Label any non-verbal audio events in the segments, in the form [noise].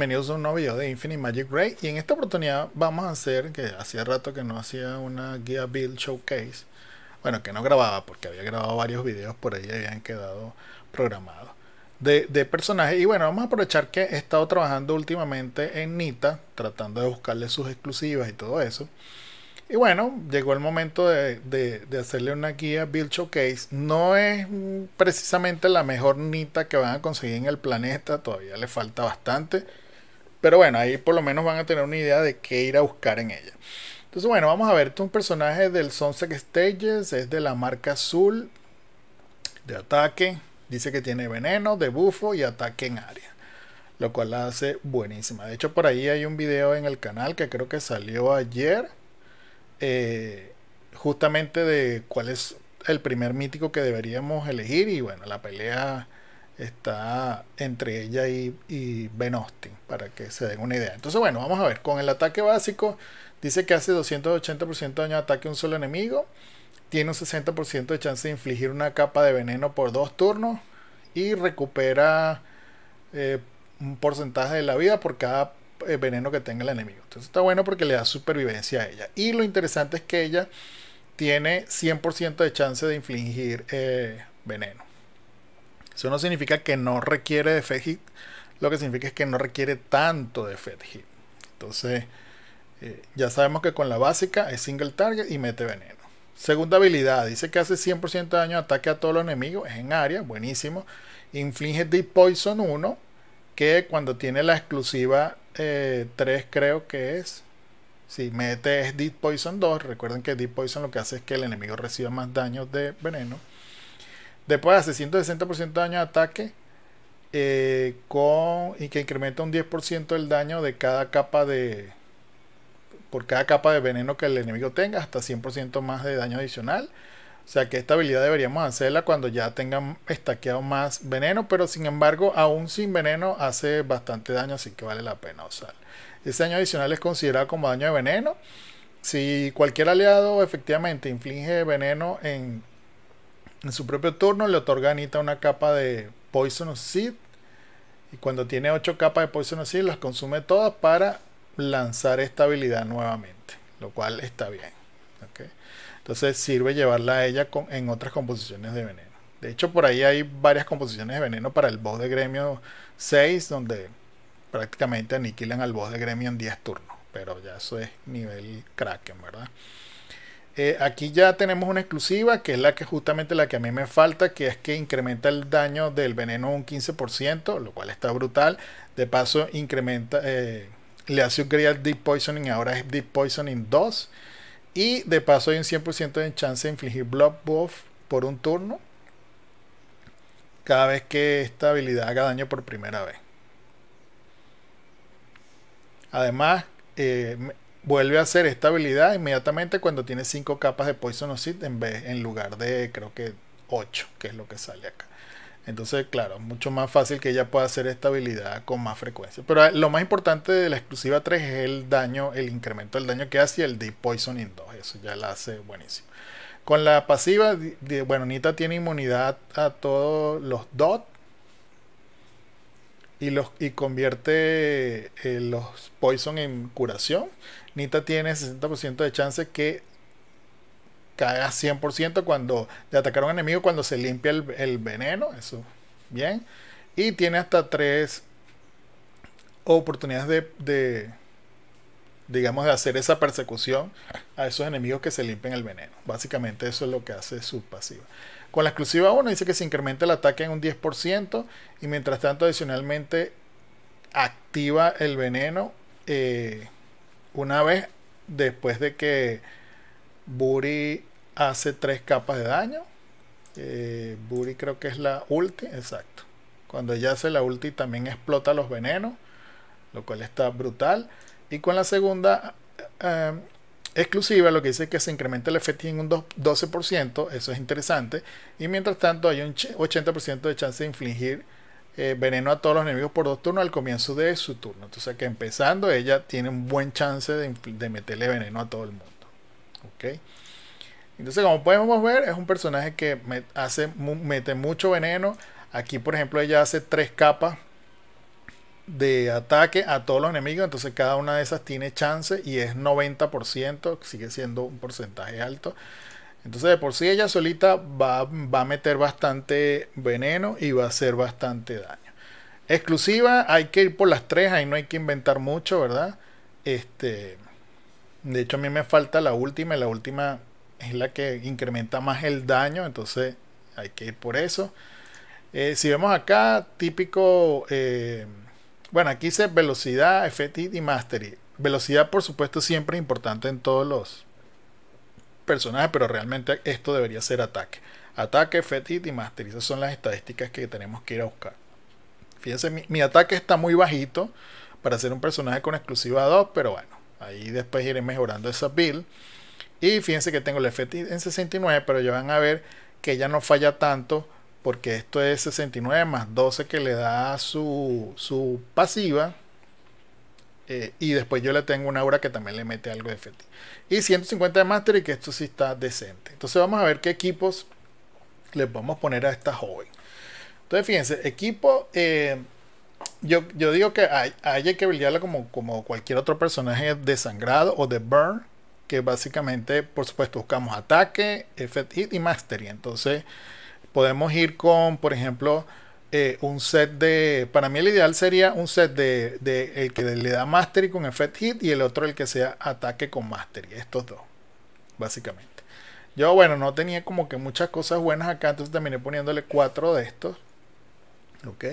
bienvenidos a un nuevo video de Infinite Magic Ray y en esta oportunidad vamos a hacer, que hacía rato que no hacía una guía build showcase, bueno que no grababa porque había grabado varios videos por ahí y habían quedado programados de, de personajes y bueno vamos a aprovechar que he estado trabajando últimamente en Nita tratando de buscarle sus exclusivas y todo eso y bueno, llegó el momento de, de, hacerle una guía Build Showcase. No es precisamente la mejor nita que van a conseguir en el planeta, todavía le falta bastante. Pero bueno, ahí por lo menos van a tener una idea de qué ir a buscar en ella. Entonces, bueno, vamos a ver. Este un personaje del Sunset Stages. Es de la marca azul. De ataque. Dice que tiene veneno, bufo y ataque en área. Lo cual la hace buenísima. De hecho, por ahí hay un video en el canal que creo que salió ayer. Eh, justamente de cuál es el primer mítico que deberíamos elegir. Y bueno, la pelea está entre ella y, y Ben para que se den una idea. Entonces, bueno, vamos a ver. Con el ataque básico, dice que hace 280% de daño de ataque a un solo enemigo. Tiene un 60% de chance de infligir una capa de veneno por dos turnos. Y recupera eh, un porcentaje de la vida por cada eh, veneno que tenga el enemigo. Entonces está bueno porque le da supervivencia a ella. Y lo interesante es que ella tiene 100% de chance de infligir eh, veneno. Eso no significa que no requiere de Fed Hit, lo que significa es que no requiere tanto de Fed Hit. Entonces, eh, ya sabemos que con la básica es single target y mete veneno. Segunda habilidad, dice que hace 100% de daño ataque a todos los enemigos, es en área, buenísimo. Inflige Deep Poison 1, que cuando tiene la exclusiva 3 eh, creo que es. Si mete es Deep Poison 2, recuerden que Deep Poison lo que hace es que el enemigo reciba más daño de veneno. Después hace 160% de daño de ataque eh, con, y que incrementa un 10% el daño de cada capa de por cada capa de veneno que el enemigo tenga, hasta 100% más de daño adicional. O sea que esta habilidad deberíamos hacerla cuando ya tengan estaqueado más veneno, pero sin embargo, aún sin veneno hace bastante daño, así que vale la pena usar. Ese daño adicional es considerado como daño de veneno. Si cualquier aliado efectivamente inflige veneno en en su propio turno le otorga a Anita una capa de Poisonous Seed. Y cuando tiene 8 capas de Poisonous Seed, las consume todas para lanzar esta habilidad nuevamente. Lo cual está bien. Entonces sirve llevarla a ella en otras composiciones de veneno. De hecho, por ahí hay varias composiciones de veneno para el boss de gremio 6, donde prácticamente aniquilan al boss de gremio en 10 turnos. Pero ya eso es nivel Kraken, ¿verdad? Eh, aquí ya tenemos una exclusiva, que es la que justamente la que a mí me falta, que es que incrementa el daño del veneno un 15%, lo cual está brutal. De paso, incrementa, eh, le hace un al Deep Poisoning, ahora es Deep Poisoning 2. Y de paso hay un 100% de chance de infligir Blood Buff por un turno. Cada vez que esta habilidad haga daño por primera vez. Además, eh, vuelve a hacer esta habilidad inmediatamente cuando tiene 5 capas de Poison Seed en, vez, en lugar de creo que 8, que es lo que sale acá. Entonces, claro, mucho más fácil que ella pueda hacer esta habilidad con más frecuencia. Pero ah, lo más importante de la exclusiva 3 es el daño, el incremento del daño que hace y el deep Poisoning 2. Eso ya la hace buenísimo. Con la pasiva, bueno, Nita tiene inmunidad a todos los DOT y, los, y convierte eh, los Poison en curación, Nita tiene 60% de chance que caiga 100% cuando de atacar a un enemigo cuando se limpia el, veneno. Eso, bien. Y tiene hasta 3 oportunidades de digamos, de hacer esa persecución a esos enemigos que se limpian el veneno. Básicamente eso es lo que hace su pasiva. Con la exclusiva 1 dice que se incrementa el ataque en un 10% y mientras tanto adicionalmente activa el veneno eh, una vez después de que Buri hace tres capas de daño. Eh, Buri creo que es la ulti, exacto. Cuando ella hace la ulti también explota los venenos, lo cual está brutal. Y con la segunda eh, exclusiva, lo que dice es que se incrementa el efecto en un 12%, eso es interesante. Y mientras tanto, hay un 80% de chance de infligir eh, veneno a todos los enemigos por dos turnos al comienzo de su turno. Entonces, que empezando, ella tiene un buen chance de, meterle veneno a todo el mundo. Entonces, como podemos ver, es un personaje que hace, mete mucho veneno. Aquí, por ejemplo, ella hace tres capas de ataque a todos los enemigos, entonces cada una de esas tiene chance y es 90%, sigue siendo un porcentaje alto. Entonces de por sí ella solita va, a meter bastante veneno y va a hacer bastante daño. Exclusiva, hay que ir por las tres, ahí no hay que inventar mucho, ¿verdad? Este, de hecho a mí me falta la última y la última es la que incrementa más el daño, entonces hay que ir por eso. Eh, si vemos acá, típico... Eh, bueno, aquí dice velocidad, effective y mastery. Velocidad, por supuesto, siempre es importante en todos los personajes, pero realmente esto debería ser ataque. Ataque, effective y mastery. Esas son las estadísticas que tenemos que ir a buscar. Fíjense, mi, ataque está muy bajito para ser un personaje con exclusiva 2, pero bueno, ahí después iré mejorando esa build. Y fíjense que tengo el effective en 69, pero ya van a ver que ya no falla tanto porque esto es 69 más 12 que le da su, pasiva. Eh, y después yo le tengo una aura que también le mete algo de FT. Y 150 de Mastery, que esto sí está decente. Entonces vamos a ver qué equipos le vamos a poner a esta joven. Entonces fíjense, equipo... Eh, yo, yo, digo que hay, hay que habilitarla como, como cualquier otro personaje de sangrado o de burn. Que básicamente, por supuesto, buscamos ataque, effect hit y mastery. Entonces, Podemos ir con, por ejemplo, eh, un set de. Para mí el ideal sería un set de, el que le da mastery con effect hit y el otro el que sea ataque con mastery. Estos dos, básicamente. Yo, bueno, no tenía como que muchas cosas buenas acá, entonces terminé poniéndole cuatro de estos. Ok.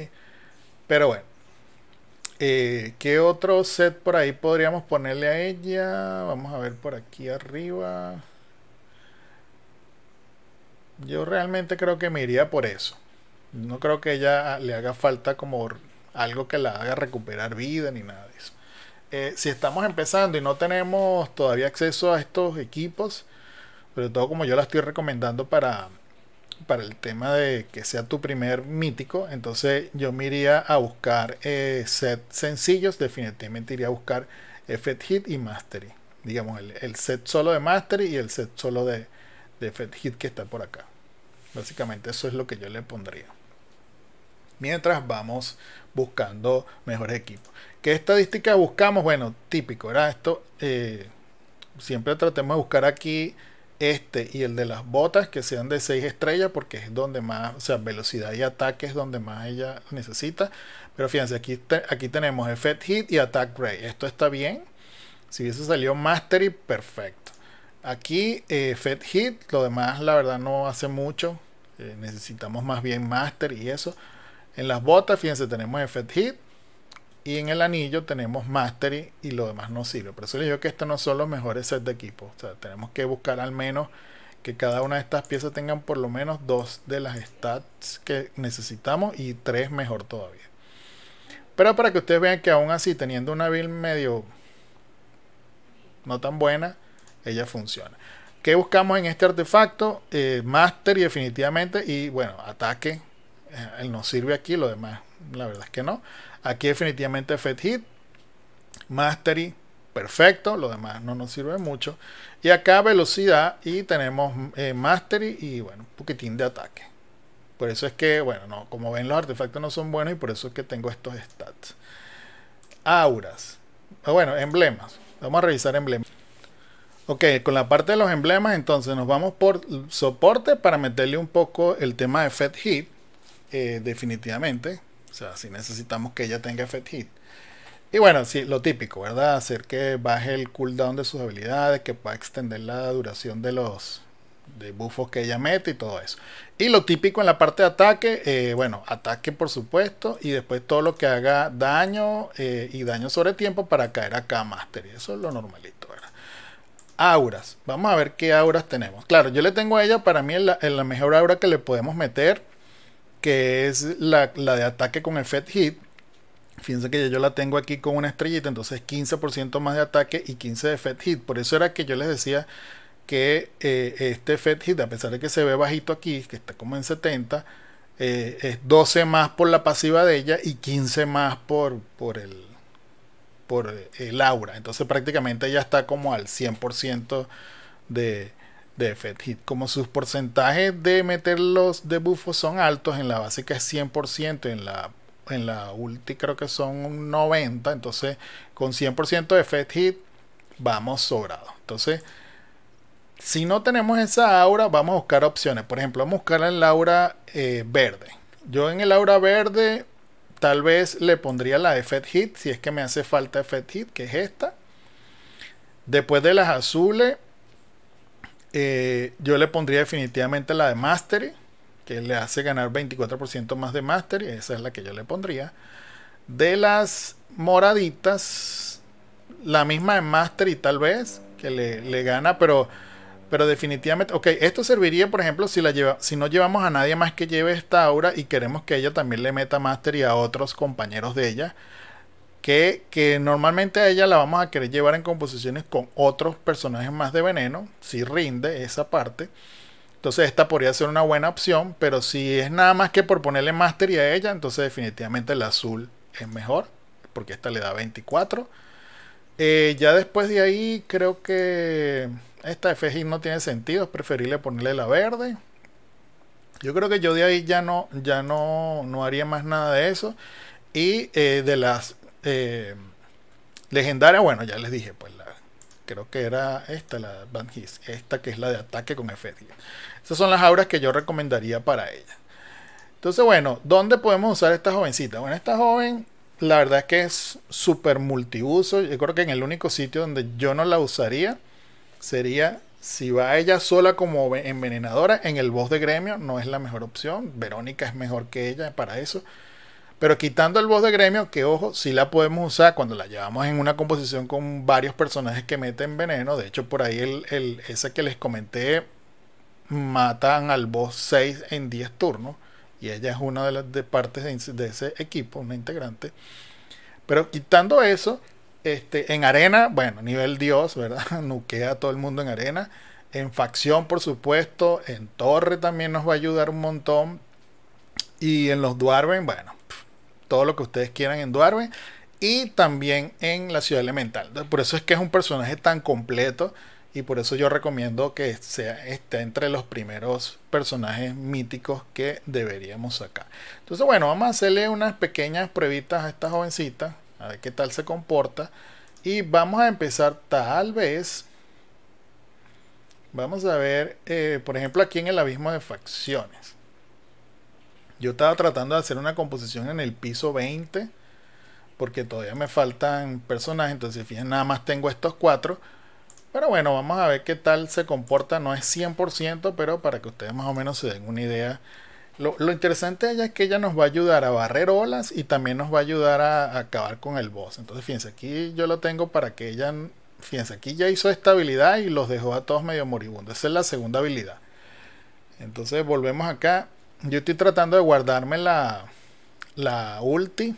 Pero bueno. Eh, ¿Qué otro set por ahí podríamos ponerle a ella? Vamos a ver por aquí arriba. Yo realmente creo que me iría por eso. No creo que ella le haga falta como algo que la haga recuperar vida ni nada de eso. Eh, si estamos empezando y no tenemos todavía acceso a estos equipos, sobre todo como yo la estoy recomendando para, para el tema de que sea tu primer mítico, entonces yo me iría a buscar eh, set sencillos, definitivamente iría a buscar Effect Hit y Mastery. Digamos, el, el set solo de Mastery y el set solo de, de Fed Hit que está por acá. Básicamente eso es lo que yo le pondría. Mientras vamos buscando mejores equipos. ¿Qué estadística buscamos? Bueno, típico, era esto. Eh, siempre tratemos de buscar aquí este y el de las botas que sean de 6 estrellas porque es donde más, o sea, velocidad y ataque es donde más ella necesita. Pero fíjense, aquí, aquí tenemos Effect Hit y Attack Ray. Esto está bien. Si hubiese salido Mastery, perfecto. Aquí eh, Fed Hit, lo demás la verdad no hace mucho. Eh, necesitamos más bien Master y eso. En las botas, fíjense, tenemos Fed Hit. Y en el anillo tenemos Mastery y lo demás no sirve. Por eso les digo que estos no son los mejores sets de equipo. O sea, tenemos que buscar al menos que cada una de estas piezas tengan por lo menos dos de las stats que necesitamos y tres mejor todavía. Pero para que ustedes vean que aún así, teniendo una build medio no tan buena, ella funciona. ¿Qué buscamos en este artefacto? Mastery eh, master definitivamente, y bueno, ataque. Eh, él nos sirve aquí, lo demás, la verdad es que no. Aquí definitivamente Fed Hit, Mastery, perfecto, lo demás no nos sirve mucho. Y acá velocidad y tenemos eh, Mastery y bueno, un poquitín de ataque. Por eso es que, bueno, no, como ven los artefactos no son buenos y por eso es que tengo estos stats. Auras. Bueno, emblemas. Vamos a revisar emblemas. Ok, con la parte de los emblemas, entonces nos vamos por soporte para meterle un poco el tema de Fed Hit, eh, definitivamente. O sea, si necesitamos que ella tenga Fed Hit. Y bueno, sí, lo típico, ¿verdad? Hacer que baje el cooldown de sus habilidades, que pueda extender la duración de los de buffos que ella mete y todo eso. Y lo típico en la parte de ataque, eh, bueno, ataque por supuesto, y después todo lo que haga daño eh, y daño sobre tiempo para caer acá Master. Y eso es lo normalito auras. Vamos a ver qué auras tenemos. Claro, yo le tengo a ella, para mí, la, eh, la mejor aura que le podemos meter, que es la, de ataque con el Hit. Fíjense que yo la tengo aquí con una estrellita, entonces 15% más de ataque y 15% de Fed Hit. Por eso era que yo les decía que eh, este Fed Hit, a pesar de que se ve bajito aquí, que está como en 70, eh, es 12 más por la pasiva de ella y 15 más por, por el por el eh, aura Entonces prácticamente ya está como al 100% de, de Hit. Como sus porcentajes de meter los debuffos son altos, en la básica es 100%, en la, en la ulti creo que son 90%. Entonces con 100% de Fed Hit vamos sobrado Entonces si no tenemos esa aura, vamos a buscar opciones. Por ejemplo, vamos a buscar el aura eh, verde. Yo en el aura verde Tal vez le pondría la Effect Hit, si es que me hace falta Effect Hit, que es esta. Después de las azules, eh, yo le pondría definitivamente la de Mastery, que le hace ganar 24% más de Mastery. Esa es la que yo le pondría. De las moraditas, la misma de Mastery tal vez, que le, le gana, pero pero definitivamente, ok, esto serviría, por ejemplo, si, la lleva, si no llevamos a nadie más que lleve esta aura y queremos que ella también le meta master y a otros compañeros de ella, que, normalmente a ella la vamos a querer llevar en composiciones con otros personajes más de veneno, si rinde esa parte. Entonces esta podría ser una buena opción, pero si es nada más que por ponerle master y a ella, entonces definitivamente el azul es mejor, porque esta le da 24 eh, ya después de ahí creo que esta FG no tiene sentido, es preferible ponerle la verde. Yo creo que yo de ahí ya no, ya no, no haría más nada de eso. Y eh, de las eh, legendarias, bueno, ya les dije, pues la, creo que era esta, la Van esta que es la de ataque con efecto. Esas son las auras que yo recomendaría para ella. Entonces, bueno, ¿dónde podemos usar esta jovencita? Bueno, esta joven la verdad es que es súper multiuso. Yo creo que en el único sitio donde yo no la usaría sería si va ella sola como envenenadora en el boss de gremio, no es la mejor opción. Verónica es mejor que ella para eso. Pero quitando el boss de gremio, que ojo, sí la podemos usar cuando la llevamos en una composición con varios personajes que meten veneno. De hecho, por ahí el, ese que les comenté, matan al boss 6 en 10 turnos y ella es una de las de partes de, ese equipo, una integrante. Pero quitando eso, este, en arena, bueno, nivel Dios, ¿verdad? [laughs] Nuquea a todo el mundo en arena. En facción, por supuesto. En torre también nos va a ayudar un montón. Y en los Dwarven, bueno, todo lo que ustedes quieran en Dwarven. Y también en la ciudad elemental. Por eso es que es un personaje tan completo y por eso yo recomiendo que sea, esté entre los primeros personajes míticos que deberíamos sacar. Entonces, bueno, vamos a hacerle unas pequeñas pruebitas a esta jovencita, a ver qué tal se comporta. Y vamos a empezar tal vez, vamos a ver, eh, por ejemplo, aquí en el abismo de facciones. Yo estaba tratando de hacer una composición en el piso 20, porque todavía me faltan personajes, entonces fíjense, nada más tengo estos cuatro pero bueno, vamos a ver qué tal se comporta. No es 100%, pero para que ustedes más o menos se den una idea. Lo, interesante de ella es que ella nos va a ayudar a barrer olas y también nos va a ayudar a, acabar con el boss. Entonces, fíjense, aquí yo lo tengo para que ella... Fíjense, aquí ya hizo esta habilidad y los dejó a todos medio moribundos. Esa es la segunda habilidad. Entonces, volvemos acá. Yo estoy tratando de guardarme la, la ulti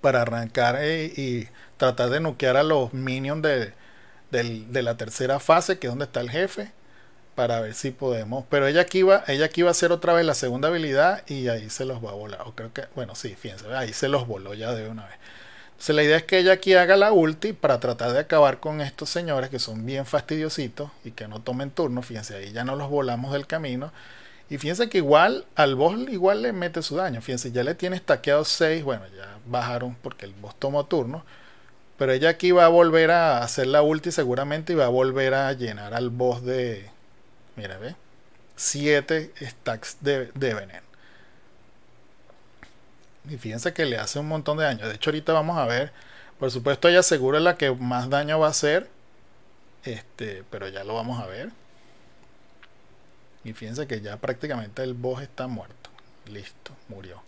para arrancar y, eh, y tratar de nuquear a los minions de, de la tercera fase, que es donde está el jefe, para ver si podemos. Pero ella aquí va, ella aquí va a hacer otra vez la segunda habilidad y ahí se los va a volar. O creo que, bueno, sí, fíjense, ahí se los voló ya de una vez. Entonces la idea es que ella aquí haga la ulti para tratar de acabar con estos señores que son bien fastidiositos y que no tomen turno. Fíjense, ahí ya no los volamos del camino. Y fíjense que igual al boss igual le mete su daño. Fíjense, ya le tiene estaqueado 6. Bueno, ya bajaron porque el boss tomó turno. Pero ella aquí va a volver a hacer la ulti seguramente y va a volver a llenar al boss de... Mira, ve. 7 stacks de, de veneno. Y fíjense que le hace un montón de daño. De hecho, ahorita vamos a ver. Por supuesto, ella seguro la que más daño va a hacer. Este, pero ya lo vamos a ver. Y fíjense que ya prácticamente el boss está muerto. Listo, murió.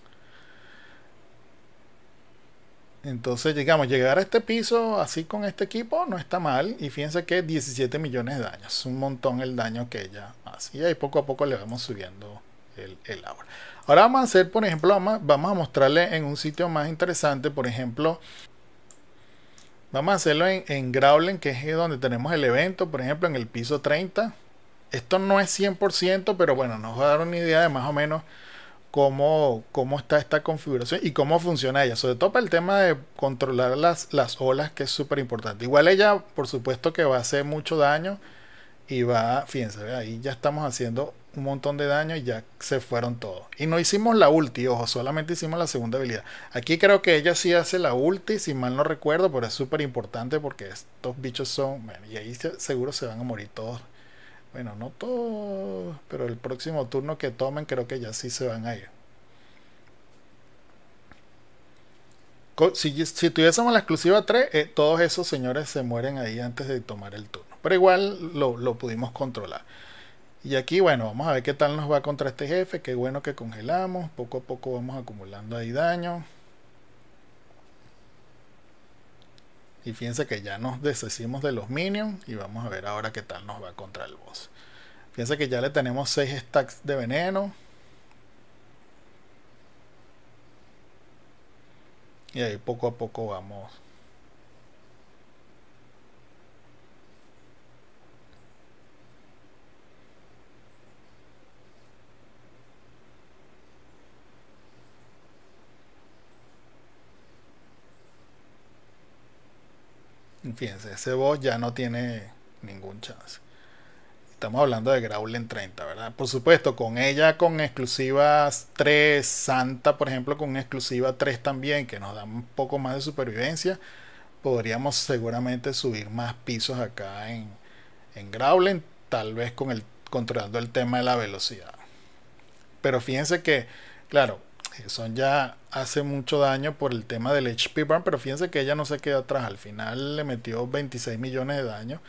Entonces llegamos, llegar a este piso así con este equipo no está mal. Y fíjense que 17 millones de daños. Es un montón el daño que ella hace. Y ahí poco a poco le vamos subiendo el, el aura. Ahora vamos a hacer, por ejemplo, vamos a mostrarle en un sitio más interesante, por ejemplo, Vamos a hacerlo en, en que es donde tenemos el evento, por ejemplo, en el piso 30. Esto no es 100%, pero bueno, nos va a dar una idea de más o menos cómo, cómo está esta configuración y cómo funciona ella. Sobre todo para el tema de controlar las, las olas, que es súper importante. Igual ella, por supuesto, que va a hacer mucho daño y va, fíjense, ahí ya estamos haciendo un montón de daño y ya se fueron todos. Y no hicimos la ulti, ojo, solamente hicimos la segunda habilidad. Aquí creo que ella sí hace la ulti, si mal no recuerdo, pero es súper importante porque estos bichos son, Bueno, y ahí seguro se van a morir todos bueno, no todos, pero el próximo turno que tomen creo que ya sí se van a ir. Si, tuviésemos la exclusiva 3, eh, todos esos señores se mueren ahí antes de tomar el turno. Pero igual lo, lo pudimos controlar. Y aquí, bueno, vamos a ver qué tal nos va contra este jefe. Qué bueno que congelamos. Poco a poco vamos acumulando ahí daño. Y fíjense que ya nos deshicimos de los minions y vamos a ver ahora qué tal nos va contra el boss. Fíjense que ya le tenemos 6 stacks de veneno. Y ahí poco a poco vamos fíjense, ese boss ya no tiene ningún chance. Estamos hablando de Graulen 30, ¿verdad? Por supuesto, con ella con exclusivas 3, Santa, por ejemplo, con exclusiva 3 también, que nos da un poco más de supervivencia, podríamos seguramente subir más pisos acá en, en tal vez con el, controlando el tema de la velocidad. Pero fíjense que, claro, eh, son ya hace mucho daño por el tema del HP Burn, pero fíjense que ella no se queda atrás. Al final le metió 26 millones de daño.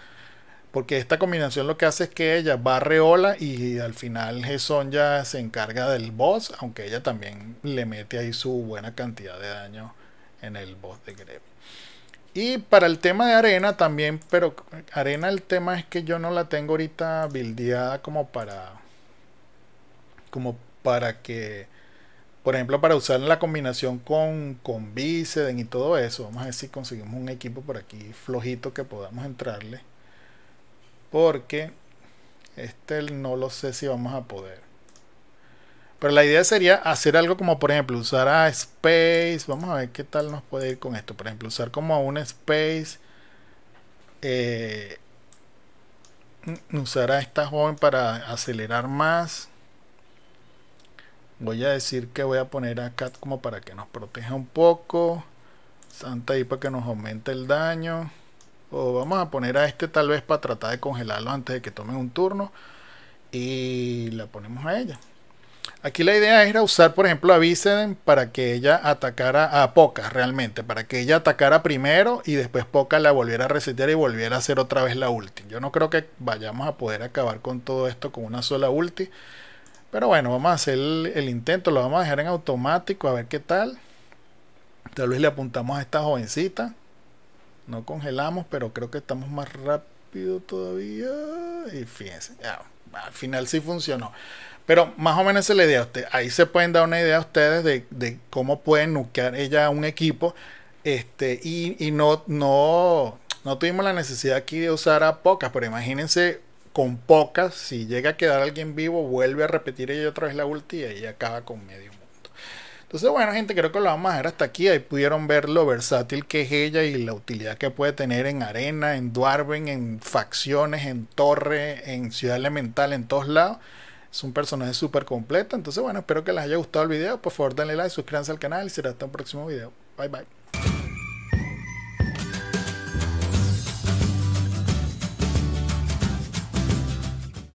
Porque esta combinación lo que hace es que ella barreola y al final Jason ya se encarga del boss, aunque ella también le mete ahí su buena cantidad de daño en el boss de Greve. Y para el tema de arena también, pero arena el tema es que yo no la tengo ahorita bildeada como para como para que por ejemplo, para usar la combinación con, con Biceden y todo eso, vamos a ver si conseguimos un equipo por aquí flojito que podamos entrarle. Porque este no lo sé si vamos a poder. Pero la idea sería hacer algo como, por ejemplo, usar a Space. Vamos a ver qué tal nos puede ir con esto. Por ejemplo, usar como a un Space. Eh, mm, usar a esta joven para acelerar más Voy a decir que voy a poner a Cat como para que nos proteja un poco. Santa ahí para que nos aumente el daño. O vamos a poner a este tal vez para tratar de congelarlo antes de que tome un turno. Y la ponemos a ella. Aquí la idea era usar, por ejemplo, a Viceden para que ella atacara a Pocas realmente, para que ella atacara primero y después Poca la volviera a resetear y volviera a hacer otra vez la ulti. Yo no creo que vayamos a poder acabar con todo esto con una sola ulti. Pero bueno, vamos a hacer el, intento, lo vamos a dejar en automático a ver qué tal. Tal vez le apuntamos a esta jovencita. No congelamos, pero creo que estamos más rápido todavía. Y fíjense, al final sí funcionó. Pero más o menos se le la a Usted, ahí se pueden dar una idea a ustedes de, cómo pueden nuclear ella un equipo. Este, y, no, no, no tuvimos la necesidad aquí de usar a pocas, pero imagínense con pocas, si llega a quedar alguien vivo, vuelve a repetir ella otra vez la ulti y acaba con medio mundo. Entonces, bueno, gente, creo que lo vamos a dejar hasta aquí. Ahí pudieron ver lo versátil que es ella y la utilidad que puede tener en arena, en Dwarven, en facciones, en torre, en ciudad elemental, en todos lados. Es un personaje súper completo. Entonces, bueno, espero que les haya gustado el video. Por favor, denle like, suscríbanse al canal y será hasta un próximo video. Bye bye.